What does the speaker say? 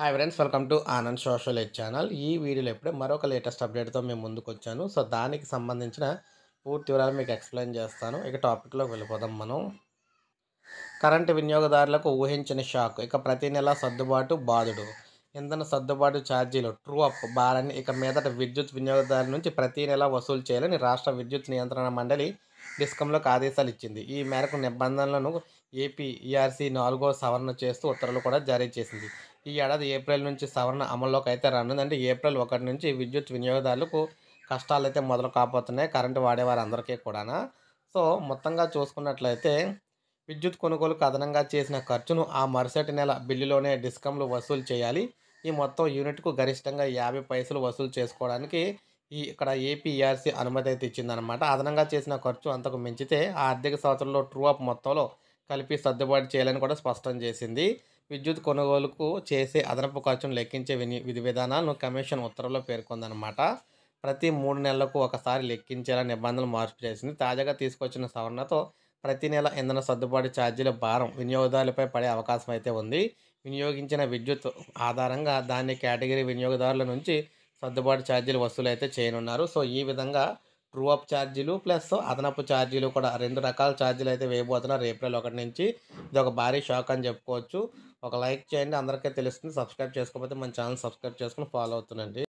hi friends welcome to Anand social ed channel ఈ వీడియోలో ఇప్పుడే మరొక లేటెస్ట్ అప్డేట్తో మేము ముందుకు వచ్చాను సో దానికి సంబంధించిన పూర్తి వివరాలు మీకు ఎక్స్ప్లెయిన్ చేస్తాను ఇక టాపిక్లోకి వెళ్ళిపోదాం మనం కరెంటు వినియోగదారులకు ఊహించిన షాక్ ఇక ప్రతి నెల సర్దుబాటు బాధుడు ఇంధన సర్దుబాటు ఛార్జీలు ట్రూ అప్ భారాన్ని ఇక మీదట విద్యుత్ వినియోగదారుల నుంచి ప్రతి నెల వసూలు చేయాలని రాష్ట్ర విద్యుత్ నియంత్రణ మండలి డిస్కంలోకి ఆదేశాలు ఇచ్చింది ఈ మేరకు నిబంధనలను ఏపీఈఆర్సీ e నాలుగో సవరణ చేస్తూ ఉత్తర్వులు కూడా జారీ చేసింది ఈ ఏడాది ఏప్రిల్ నుంచి సవరణ అమల్లోకి అయితే రానుంది అంటే ఏప్రిల్ ఒకటి నుంచి విద్యుత్ వినియోగదారులకు కష్టాలు అయితే మొదలు కాపోతున్నాయి కరెంటు వాడేవారందరికీ కూడా సో మొత్తంగా చూసుకున్నట్లయితే విద్యుత్ కొనుగోలుకు అదనంగా చేసిన ఖర్చును ఆ మరుసటి నెల బిల్లులోనే డిస్కంలు వసూలు చేయాలి ఈ మొత్తం యూనిట్కు గరిష్టంగా యాభై పైసలు వసూలు చేసుకోవడానికి ఈ ఇక్కడ ఏపీఆర్సీ అనుమతి అయితే ఇచ్చిందనమాట అదనంగా చేసిన ఖర్చు అంతకు మించితే ఆర్థిక సంవత్సరంలో ట్రూ మొత్తంలో కలిపి సర్దుబాటు చేయాలని కూడా స్పష్టం చేసింది విద్యుత్ కొనుగోలుకు చేసే అదనపు ఖర్చును లెక్కించే విధి విధానాలను కమిషన్ ఉత్తర్వులో పేర్కొందనమాట ప్రతి మూడు నెలలకు ఒకసారి లెక్కించేలా నిబంధనలు మార్పు చేసింది తాజాగా తీసుకొచ్చిన సవరణతో ప్రతి నెల ఇంధన సర్దుబాటు ఛార్జీల భారం వినియోగదారులపై పడే అవకాశం అయితే ఉంది వినియోగించిన విద్యుత్ ఆధారంగా దాన్ని కేటగిరీ వినియోగదారుల నుంచి సర్దుబాటు ఛార్జీలు వసూలు అయితే చేయనున్నారు సో ఈ విధంగా ట్రూ అప్ ఛార్జీలు ప్లస్ అదనపు ఛార్జీలు కూడా రెండు రకాల ఛార్జీలు అయితే వేయబోతున్నారు ఏప్రిల్ ఒకటి నుంచి ఇది ఒక భారీ షాక్ అని చెప్పుకోవచ్చు ఒక లైక్ చేయండి అందరికీ తెలుస్తుంది సబ్స్క్రైబ్ చేసుకోకపోతే మన ఛానల్ సబ్స్క్రైబ్ చేసుకుని ఫాలో అవుతుందండి